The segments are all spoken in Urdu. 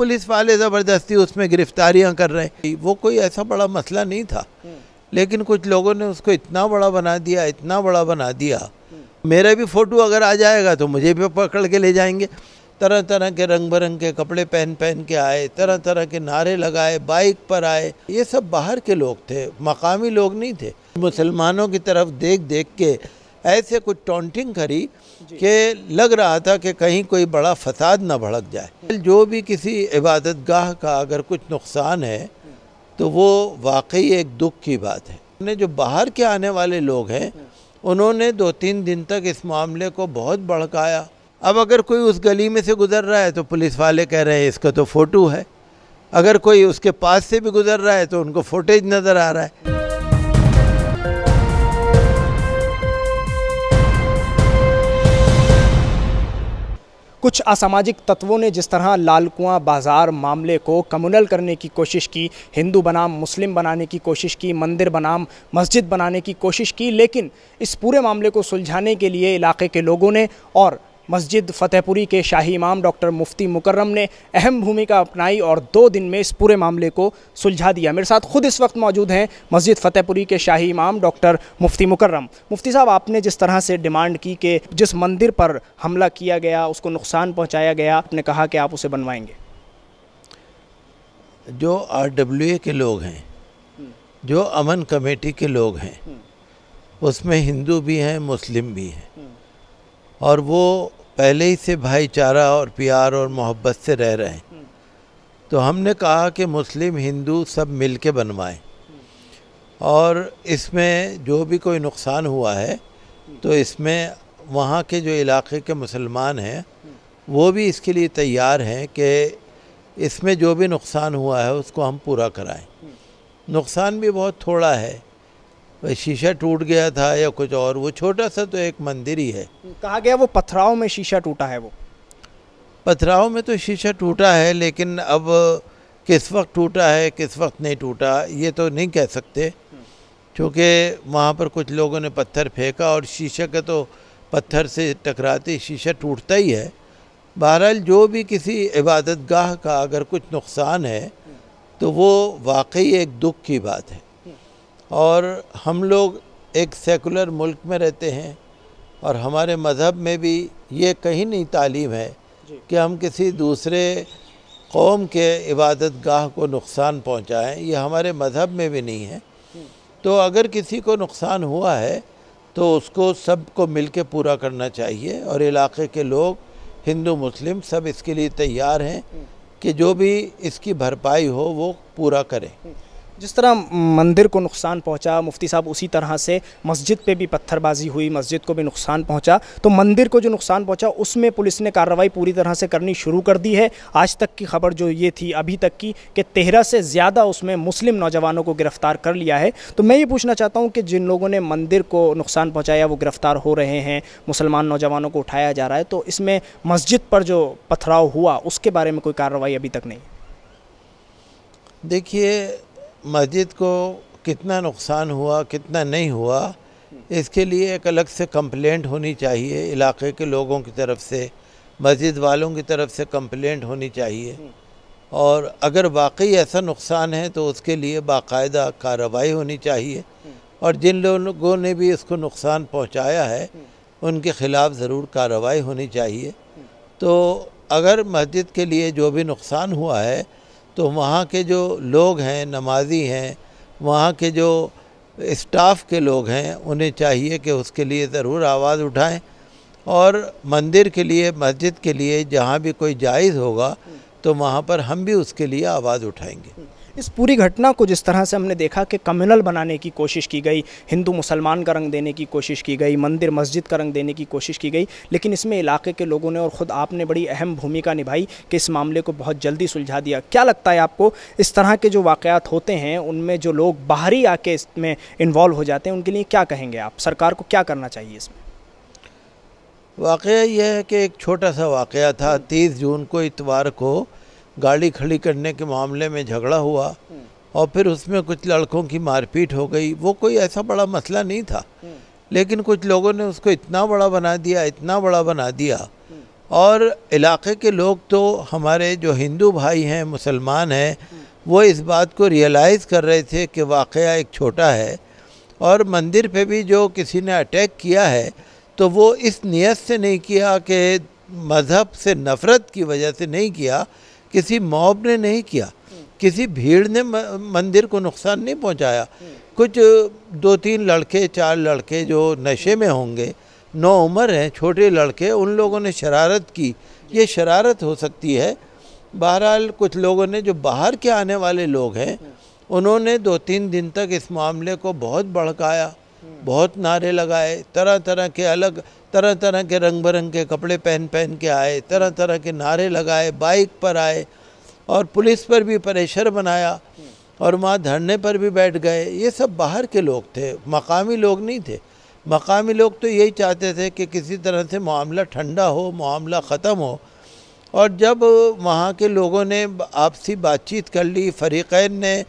پولیس والے زبردستی اس میں گرفتاریاں کر رہے ہیں وہ کوئی ایسا بڑا مسئلہ نہیں تھا لیکن کچھ لوگوں نے اس کو اتنا بڑا بنا دیا اتنا بڑا بنا دیا میرا بھی فوٹو اگر آ جائے گا تو مجھے بھی پکڑ کے لے جائیں گے طرح طرح کے رنگ برنگ کے کپڑے پہن پہن کے آئے طرح طرح کے نعرے لگائے بائک پر آئے یہ سب باہر کے لوگ تھے مقامی لوگ نہیں تھے مسلمانوں کی طرف دیکھ دیکھ کے ایسے کچھ ٹونٹنگ کری جی۔ کہ لگ رہا تھا کہ کہیں کوئی بڑا فساد نہ بھڑک جائے جو بھی کسی عبادت گاہ کا اگر کچھ نقصان ہے تو وہ واقعی ایک دکھ کی بات ہے جو باہر کے آنے والے لوگ ہیں انہوں نے دو تین دن تک اس معاملے کو بہت بھڑکایا اب اگر کوئی اس گلی میں سے گزر رہا ہے تو پولیس والے کہہ رہے ہیں اس کا تو فوٹو ہے اگر کوئی اس کے پاس سے بھی گزر رہا ہے تو ان کو فوٹیج نظر آ رہا ہے کچھ اساماجک تتووں نے جس طرح لال کنواں بازار معاملے کو کمونل کرنے کی کوشش کی ہندو بنام مسلم بنانے کی کوشش کی مندر بنام مسجد بنانے کی کوشش کی لیکن اس پورے معاملے کو سلجھانے کے لیے علاقے کے لوگوں نے اور مسجد فتح پوری کے شاہی امام ڈاکٹر مفتی مکرم نے اہم کا اپنائی اور دو دن میں اس پورے معاملے کو سلجھا دیا میرے ساتھ خود اس وقت موجود ہیں مسجد فتح پوری کے شاہی امام ڈاکٹر مفتی مکرم مفتی صاحب آپ نے جس طرح سے ڈیمانڈ کی کہ جس مندر پر حملہ کیا گیا اس کو نقصان پہنچایا گیا آپ نے کہا کہ آپ اسے بنوائیں گے جو آر ڈبلیو اے کے لوگ ہیں جو امن کمیٹی کے لوگ ہیں اس میں ہندو بھی ہیں مسلم بھی ہیں اور وہ پہلے ہی سے بھائی چارہ اور پیار اور محبت سے رہ رہے ہیں تو ہم نے کہا کہ مسلم ہندو سب مل کے بنوائیں اور اس میں جو بھی کوئی نقصان ہوا ہے تو اس میں وہاں کے جو علاقے کے مسلمان ہیں وہ بھی اس کے لیے تیار ہیں کہ اس میں جو بھی نقصان ہوا ہے اس کو ہم پورا کرائیں نقصان بھی بہت تھوڑا ہے شیشہ ٹوٹ گیا تھا یا کچھ اور وہ چھوٹا سا تو ایک مندر ہی ہے کہا گیا وہ پتھراؤں میں شیشہ ٹوٹا ہے وہ پتھراؤں میں تو شیشہ ٹوٹا ہے لیکن اب کس وقت ٹوٹا ہے کس وقت نہیں ٹوٹا یہ تو نہیں کہہ سکتے چونکہ وہاں پر کچھ لوگوں نے پتھر پھینکا اور شیشہ کا تو پتھر سے ٹکراتی شیشہ ٹوٹتا ہی ہے بہرحال جو بھی کسی عبادت گاہ کا اگر کچھ نقصان ہے تو وہ واقعی ایک دکھ کی بات ہے اور ہم لوگ ایک سیکولر ملک میں رہتے ہیں اور ہمارے مذہب میں بھی یہ کہیں نہیں تعلیم ہے جی۔ کہ ہم کسی دوسرے قوم کے عبادت گاہ کو نقصان پہنچائیں یہ ہمارے مذہب میں بھی نہیں ہے تو اگر کسی کو نقصان ہوا ہے تو اس کو سب کو مل کے پورا کرنا چاہیے اور علاقے کے لوگ ہندو مسلم سب اس کے لیے تیار ہیں کہ جو بھی اس کی بھرپائی ہو وہ پورا کریں جس طرح مندر کو نقصان پہنچا مفتی صاحب اسی طرح سے مسجد پہ بھی پتھر بازی ہوئی مسجد کو بھی نقصان پہنچا تو مندر کو جو نقصان پہنچا اس میں پولیس نے کارروائی پوری طرح سے کرنی شروع کر دی ہے آج تک کی خبر جو یہ تھی ابھی تک کی کہ تیرہ سے زیادہ اس میں مسلم نوجوانوں کو گرفتار کر لیا ہے تو میں یہ پوچھنا چاہتا ہوں کہ جن لوگوں نے مندر کو نقصان پہنچایا وہ گرفتار ہو رہے ہیں مسلمان نوجوانوں کو اٹھایا جا رہا ہے تو اس میں مسجد پر جو پتھراؤ ہوا اس کے بارے میں کوئی کارروائی ابھی تک نہیں دیکھیے مسجد کو کتنا نقصان ہوا کتنا نہیں ہوا اس کے لیے ایک الگ سے کمپلینٹ ہونی چاہیے علاقے کے لوگوں کی طرف سے مسجد والوں کی طرف سے کمپلینٹ ہونی چاہیے اور اگر واقعی ایسا نقصان ہے تو اس کے لیے باقاعدہ کارروائی ہونی چاہیے اور جن لوگوں نے بھی اس کو نقصان پہنچایا ہے ان کے خلاف ضرور کارروائی ہونی چاہیے تو اگر مسجد کے لیے جو بھی نقصان ہوا ہے تو وہاں کے جو لوگ ہیں نمازی ہیں وہاں کے جو اسٹاف کے لوگ ہیں انہیں چاہیے کہ اس کے لیے ضرور آواز اٹھائیں اور مندر کے لیے مسجد کے لیے جہاں بھی کوئی جائز ہوگا تو وہاں پر ہم بھی اس کے لیے آواز اٹھائیں گے اس پوری گھٹنا کو جس طرح سے ہم نے دیکھا کہ کمیونل بنانے کی کوشش کی گئی ہندو مسلمان کا رنگ دینے کی کوشش کی گئی مندر مسجد کا رنگ دینے کی کوشش کی گئی لیکن اس میں علاقے کے لوگوں نے اور خود آپ نے بڑی اہم کا نبھائی کہ اس معاملے کو بہت جلدی سلجھا دیا کیا لگتا ہے آپ کو اس طرح کے جو واقعات ہوتے ہیں ان میں جو لوگ باہری آ کے اس میں انوالو ہو جاتے ہیں ان کے لیے کیا کہیں گے آپ سرکار کو کیا کرنا چاہیے اس میں واقعہ یہ ہے کہ ایک چھوٹا سا واقعہ تھا تیس جون کو اتوار کو گاڑی کھڑی کرنے کے معاملے میں جھگڑا ہوا اور پھر اس میں کچھ لڑکوں کی مار پیٹ ہو گئی وہ کوئی ایسا بڑا مسئلہ نہیں تھا لیکن کچھ لوگوں نے اس کو اتنا بڑا بنا دیا اتنا بڑا بنا دیا اور علاقے کے لوگ تو ہمارے جو ہندو بھائی ہیں مسلمان ہیں وہ اس بات کو ریئلائز کر رہے تھے کہ واقعہ ایک چھوٹا ہے اور مندر پہ بھی جو کسی نے اٹیک کیا ہے تو وہ اس نیت سے نہیں کیا کہ مذہب سے نفرت کی وجہ سے نہیں کیا کسی موب نے نہیں کیا کسی بھیڑ نے مندر کو نقصان نہیں پہنچایا کچھ دو تین لڑکے چار لڑکے جو نشے میں ہوں گے نو عمر ہیں چھوٹے لڑکے ان لوگوں نے شرارت کی یہ شرارت ہو سکتی ہے بہرحال کچھ لوگوں نے جو باہر کے آنے والے لوگ ہیں انہوں نے دو تین دن تک اس معاملے کو بہت بھڑکایا بہت نعرے لگائے طرح طرح کے الگ طرح طرح کے رنگ برنگ کے کپڑے پہن پہن کے آئے طرح طرح کے نعرے لگائے بائک پر آئے اور پولیس پر بھی پریشر بنایا اور وہاں دھرنے پر بھی بیٹھ گئے یہ سب باہر کے لوگ تھے مقامی لوگ نہیں تھے مقامی لوگ تو یہی چاہتے تھے کہ کسی طرح سے معاملہ ٹھنڈا ہو معاملہ ختم ہو اور جب وہاں کے لوگوں نے آپسی بات چیت کر لی فریقین نے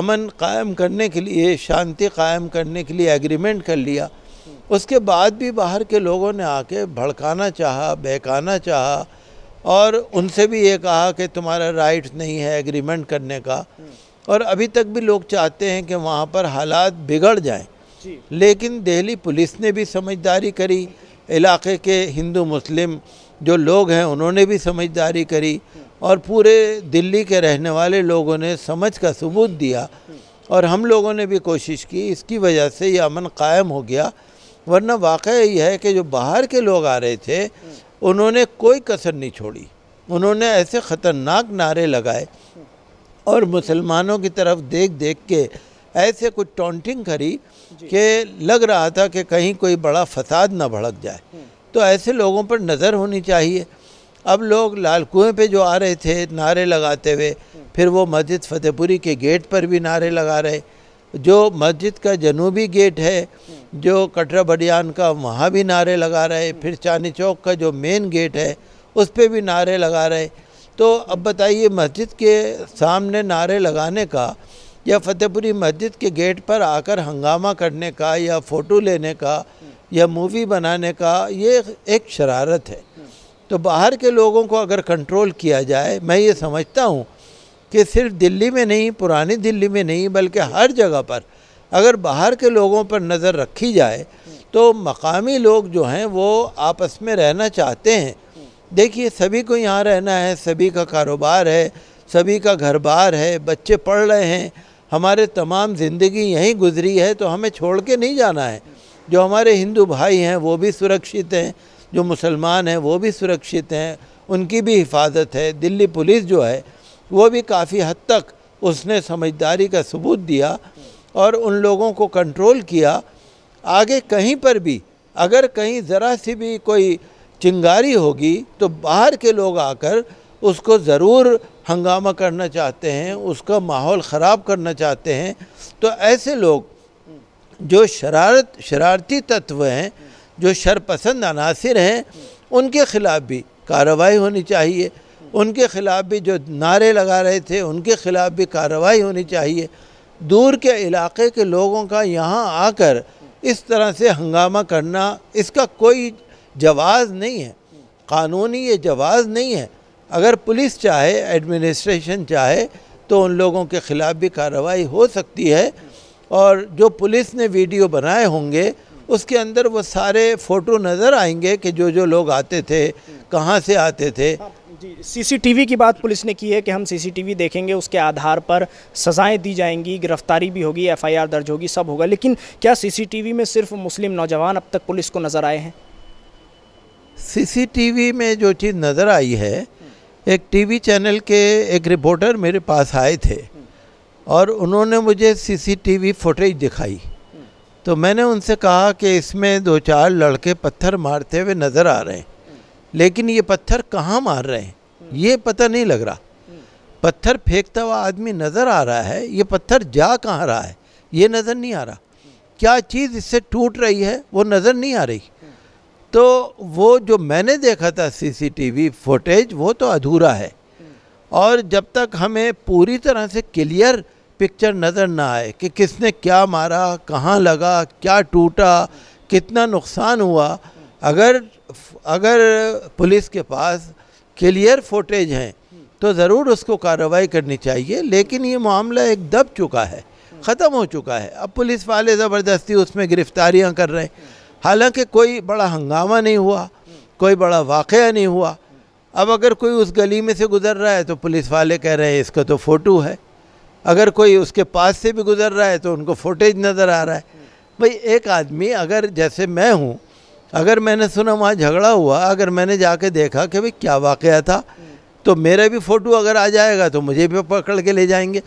امن قائم کرنے کے لیے شانتی قائم کرنے کے لیے ایگریمنٹ کر لیا اس کے بعد بھی باہر کے لوگوں نے آ کے بھڑکانا چاہا بہکانا چاہا اور ان سے بھی یہ کہا کہ تمہارا رائٹ نہیں ہے ایگریمنٹ کرنے کا اور ابھی تک بھی لوگ چاہتے ہیں کہ وہاں پر حالات بگڑ جائیں جی۔ لیکن دہلی پولیس نے بھی سمجھداری کری علاقے کے ہندو مسلم جو لوگ ہیں انہوں نے بھی سمجھداری کری اور پورے دلی کے رہنے والے لوگوں نے سمجھ کا ثبوت دیا اور ہم لوگوں نے بھی کوشش کی اس کی وجہ سے یہ امن قائم ہو گیا ورنہ واقعہ یہ ہے کہ جو باہر کے لوگ آ رہے تھے انہوں نے کوئی کسر نہیں چھوڑی انہوں نے ایسے خطرناک نعرے لگائے اور مسلمانوں کی طرف دیکھ دیکھ کے ایسے کچھ ٹونٹنگ کری جی۔ کہ لگ رہا تھا کہ کہیں کوئی بڑا فساد نہ بھڑک جائے تو ایسے لوگوں پر نظر ہونی چاہیے اب لوگ لال کنویں پہ جو آ رہے تھے نعرے لگاتے ہوئے پھر وہ مسجد فتح پوری کے گیٹ پر بھی نعرے لگا رہے جو مسجد کا جنوبی گیٹ ہے جو کٹرا بڈیان کا وہاں بھی نعرے لگا رہے پھر چاندنی چوک کا جو مین گیٹ ہے اس پہ بھی نعرے لگا رہے تو اب بتائیے مسجد کے سامنے نعرے لگانے کا یا فتح پوری مسجد کے گیٹ پر آ کر ہنگامہ کرنے کا یا فوٹو لینے کا یا مووی بنانے کا یہ ایک شرارت ہے تو باہر کے لوگوں کو اگر کنٹرول کیا جائے میں یہ سمجھتا ہوں کہ صرف دلی میں نہیں پرانی دلی میں نہیں بلکہ ہر جگہ پر اگر باہر کے لوگوں پر نظر رکھی جائے تو مقامی لوگ جو ہیں وہ آپس میں رہنا چاہتے ہیں دیکھیے سبھی کو یہاں رہنا ہے سبھی کا کاروبار ہے سبھی کا گھر بار ہے بچے پڑھ رہے ہیں ہمارے تمام زندگی یہیں گزری ہے تو ہمیں چھوڑ کے نہیں جانا ہے جو ہمارے ہندو بھائی ہیں وہ بھی سرکشت ہیں جو مسلمان ہیں وہ بھی سرکشت ہیں ان کی بھی حفاظت ہے دلی پولیس جو ہے وہ بھی کافی حد تک اس نے سمجھداری کا ثبوت دیا اور ان لوگوں کو کنٹرول کیا آگے کہیں پر بھی اگر کہیں ذرا سی بھی کوئی چنگاری ہوگی تو باہر کے لوگ آ کر اس کو ضرور ہنگامہ کرنا چاہتے ہیں اس کا ماحول خراب کرنا چاہتے ہیں تو ایسے لوگ جو شرارت شرارتی تتو ہیں جو شر پسند عناصر ہیں ان کے خلاف بھی کارروائی ہونی چاہیے ان کے خلاف بھی جو نعرے لگا رہے تھے ان کے خلاف بھی کارروائی ہونی چاہیے دور کے علاقے کے لوگوں کا یہاں آ کر اس طرح سے ہنگامہ کرنا اس کا کوئی جواز نہیں ہے قانونی یہ جواز نہیں ہے اگر پولیس چاہے ایڈمنسٹریشن چاہے تو ان لوگوں کے خلاف بھی کارروائی ہو سکتی ہے اور جو پولیس نے ویڈیو بنائے ہوں گے اس کے اندر وہ سارے فوٹو نظر آئیں گے کہ جو جو لوگ آتے تھے کہاں سے آتے تھے ہاں، جی سی سی ٹی وی کی بات پولیس نے کی ہے کہ ہم سی سی ٹی وی دیکھیں گے اس کے آدھار پر سزائیں دی جائیں گی گرفتاری بھی ہوگی ایف آئی آر درج ہوگی سب ہوگا لیکن کیا سی سی ٹی وی میں صرف مسلم نوجوان اب تک پولیس کو نظر آئے ہیں سی سی ٹی وی میں جو چیز نظر آئی ہے ایک ٹی وی چینل کے ایک رپورٹر میرے پاس آئے تھے اور انہوں نے مجھے سی سی ٹی وی فوٹیج دکھائی تو میں نے ان سے کہا کہ اس میں دو چار لڑکے پتھر مارتے ہوئے نظر آ رہے ہیں لیکن یہ پتھر کہاں مار رہے ہیں یہ پتہ نہیں لگ رہا پتھر پھینکتا ہوا آدمی نظر آ رہا ہے یہ پتھر جا کہاں رہا ہے یہ نظر نہیں آ رہا کیا چیز اس سے ٹوٹ رہی ہے وہ نظر نہیں آ رہی تو وہ جو میں نے دیکھا تھا سی سی ٹی وی فوٹیج وہ تو ادھورا ہے اور جب تک ہمیں پوری طرح سے کلیئر پکچر نظر نہ آئے کہ کس نے کیا مارا کہاں لگا کیا ٹوٹا کتنا نقصان ہوا اگر اگر پولیس کے پاس کلیئر فوٹیج ہیں تو ضرور اس کو کارروائی کرنی چاہیے لیکن یہ معاملہ ایک دب چکا ہے ختم ہو چکا ہے اب پولیس والے زبردستی اس میں گرفتاریاں کر رہے ہیں حالانکہ کوئی بڑا ہنگامہ نہیں ہوا کوئی بڑا واقعہ نہیں ہوا اب اگر کوئی اس گلی میں سے گزر رہا ہے تو پولیس والے کہہ رہے ہیں اس کا تو فوٹو ہے اگر کوئی اس کے پاس سے بھی گزر رہا ہے تو ان کو فوٹیج نظر آ رہا ہے بھائی ایک آدمی اگر جیسے میں ہوں اگر میں نے سنا وہاں جھگڑا ہوا اگر میں نے جا کے دیکھا کہ بھائی کیا واقعہ تھا تو میرا بھی فوٹو اگر آ جائے گا تو مجھے بھی پکڑ کے لے جائیں گے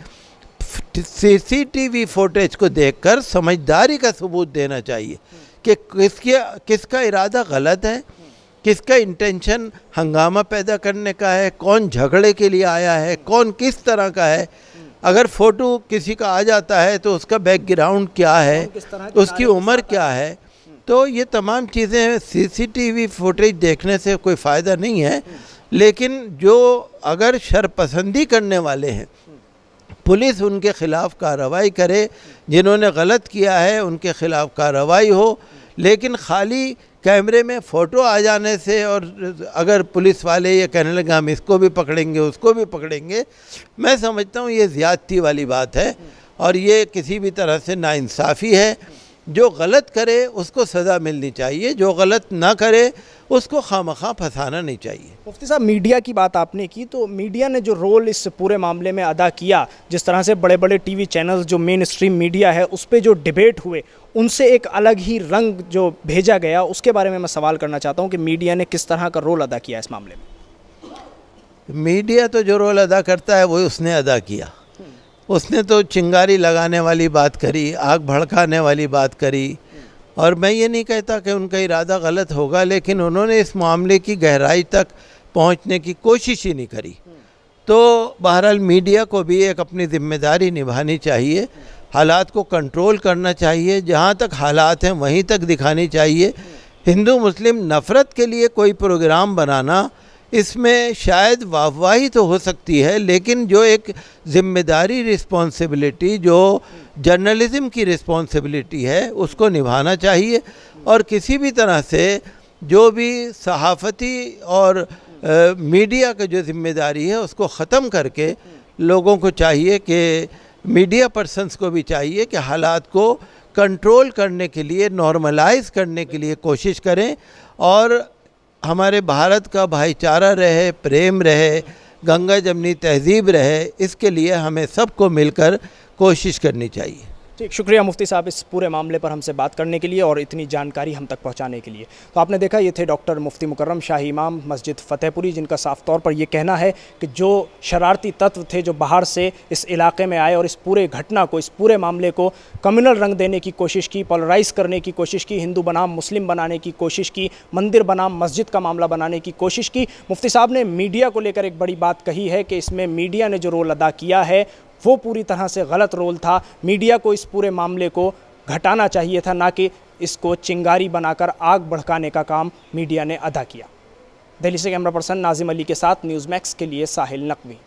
سی سی ٹی وی فوٹیج کو دیکھ کر سمجھداری کا ثبوت دینا چاہیے کہ کس کے کس کا ارادہ غلط ہے کس کا انٹینشن ہنگامہ پیدا کرنے کا ہے کون جھگڑے کے لیے آیا ہے کون کس طرح کا ہے اگر فوٹو کسی کا آ جاتا ہے تو اس کا بیک گراؤنڈ کیا ہے اس کی عمر کیا ہے تو یہ تمام چیزیں سی سی ٹی وی فوٹیج دیکھنے سے کوئی فائدہ نہیں ہے لیکن جو اگر شرپسندی کرنے والے ہیں پولیس ان کے خلاف کارروائی کرے جنہوں نے غلط کیا ہے ان کے خلاف کارروائی ہو لیکن خالی کیمرے میں فوٹو آ جانے سے اور اگر پولیس والے یہ کہنے لگے ہم اس کو بھی پکڑیں گے اس کو بھی پکڑیں گے میں سمجھتا ہوں یہ زیادتی والی بات ہے اور یہ کسی بھی طرح سے ناانصافی ہے جو غلط کرے اس کو سزا ملنی چاہیے جو غلط نہ کرے اس کو خواہ مخواہ پھنسانا نہیں چاہیے مفتی صاحب میڈیا کی بات آپ نے کی تو میڈیا نے جو رول اس پورے معاملے میں ادا کیا جس طرح سے بڑے بڑے ٹی وی چینلز جو مین اسٹریم میڈیا ہے اس پہ جو ڈبیٹ ہوئے ان سے ایک الگ ہی رنگ جو بھیجا گیا اس کے بارے میں میں سوال کرنا چاہتا ہوں کہ میڈیا نے کس طرح کا رول ادا کیا اس معاملے میں میڈیا تو جو رول ادا کرتا ہے وہ اس نے ادا کیا اس نے تو چنگاری لگانے والی بات کری آگ بھڑکانے والی بات کری اور میں یہ نہیں کہتا کہ ان کا ارادہ غلط ہوگا لیکن انہوں نے اس معاملے کی گہرائی تک پہنچنے کی کوشش ہی نہیں کری تو بہرحال میڈیا کو بھی ایک اپنی ذمہ داری نبھانی چاہیے حالات کو کنٹرول کرنا چاہیے جہاں تک حالات ہیں وہیں تک دکھانی چاہیے ہندو مسلم نفرت کے لیے کوئی پروگرام بنانا اس میں شاید واہواہی تو ہو سکتی ہے لیکن جو ایک ذمہ داری رسپانسبلٹی جو جرنلزم کی رسپانسبلٹی ہے اس کو نبھانا چاہیے اور کسی بھی طرح سے جو بھی صحافتی اور میڈیا کا جو ذمہ داری ہے اس کو ختم کر کے لوگوں کو چاہیے کہ میڈیا پرسنس کو بھی چاہیے کہ حالات کو کنٹرول کرنے کے لیے نارملائز کرنے کے لیے کوشش کریں اور ہمارے بھارت کا بھائی چارہ رہے پریم رہے گنگا جمنی تہذیب رہے اس کے لیے ہمیں سب کو مل کر کوشش کرنی چاہیے ٹھیک شکریہ مفتی صاحب اس پورے معاملے پر ہم سے بات کرنے کے لیے اور اتنی جانکاری ہم تک پہنچانے کے لیے تو آپ نے دیکھا یہ تھے ڈاکٹر مفتی مکرم شاہی امام مسجد فتح پوری جن کا صاف طور پر یہ کہنا ہے کہ جو شرارتی تتو تھے جو باہر سے اس علاقے میں آئے اور اس پورے گھٹنا کو اس پورے معاملے کو کمیونل رنگ دینے کی کوشش کی پولرائز کرنے کی کوشش کی ہندو بنام مسلم بنانے کی کوشش کی مندر بنام مسجد کا معاملہ بنانے کی کوشش کی مفتی صاحب نے میڈیا کو لے کر ایک بڑی بات کہی ہے کہ اس میں میڈیا نے جو رول ادا کیا ہے وہ پوری طرح سے غلط رول تھا میڈیا کو اس پورے معاملے کو گھٹانا چاہیے تھا نہ کہ اس کو چنگاری بنا کر آگ بڑھکانے کا کام میڈیا نے ادا کیا دہلی سے کیمرہ پرسن نازم علی کے ساتھ نیوز میکس کے لیے ساحل نقوی